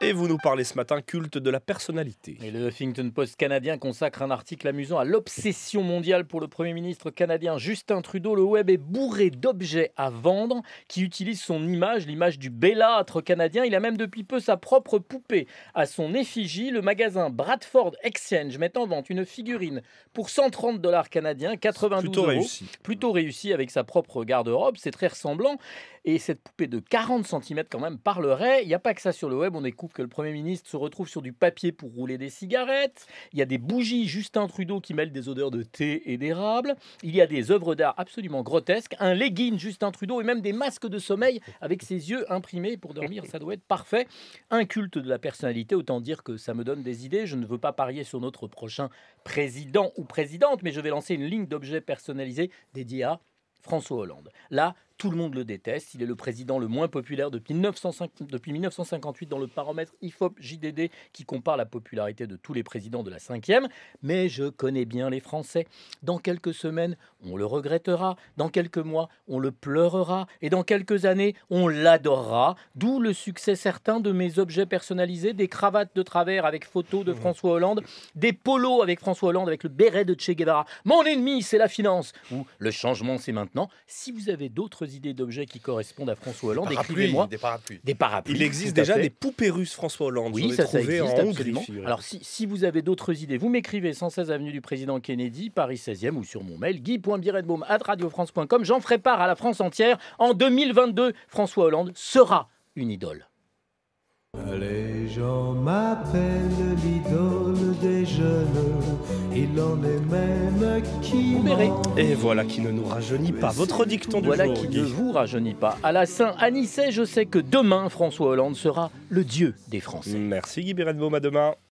Et vous nous parlez ce matin culte de la personnalité. Et le Huffington Post canadien consacre un article amusant à l'obsession mondiale pour le Premier ministre canadien Justin Trudeau. Le web est bourré d'objets à vendre qui utilisent son image, l'image du bellâtre canadien. Il a même depuis peu sa propre poupée. À son effigie, le magasin Bradford Exchange met en vente une figurine pour 130 dollars canadiens, 92 plutôt Réussi. Plutôt réussi avec sa propre garde-robe. C'est très ressemblant. Et cette poupée de 40 cm quand même parlerait. Il n'y a pas que ça sur le web. On découvre que le Premier ministre se retrouve sur du papier pour rouler des cigarettes. Il y a des bougies Justin Trudeau qui mêlent des odeurs de thé et d'érable. Il y a des œuvres d'art absolument grotesques, un legging Justin Trudeau et même des masques de sommeil avec ses yeux imprimés pour dormir. Ça doit être parfait. Un culte de la personnalité, autant dire que ça me donne des idées. Je ne veux pas parier sur notre prochain président ou présidente, mais je vais lancer une ligne d'objets personnalisés dédiée à François Hollande. Là, tout le monde le déteste. Il est le président le moins populaire depuis, depuis 1958 dans le paramètre IFOP-JDD qui compare la popularité de tous les présidents de la 5e. Mais je connais bien les Français. Dans quelques semaines, on le regrettera. Dans quelques mois, on le pleurera. Et dans quelques années, on l'adorera. D'où le succès certain de mes objets personnalisés, des cravates de travers avec photos de mmh. François Hollande, des polos avec François Hollande avec le béret de Che Guevara. Mon ennemi, c'est la finance. Ou le changement, c'est maintenant. Si vous avez d'autres idées d'objets qui correspondent à François Hollande. Des parapluies. Des parapluies. Il existe déjà des poupées russes François Hollande. Oui, ça, existe absolument. Alors si, vous avez d'autres idées, vous m'écrivez 116 avenue du Président Kennedy, Paris 16e ou sur mon mail guy.biretbaum at radiofrance.com. J'en ferai part à la France entière. En 2022, François Hollande sera une idole. Les gens m'appellent l'idole des jeunes, il en est même et voilà qui ne nous rajeunit pas. Votre dicton du voilà Voilà qui ne vous rajeunit pas. À la Saint-Anicet, je sais que demain, François Hollande sera le dieu des Français. Merci Guy Berenbaum, à demain.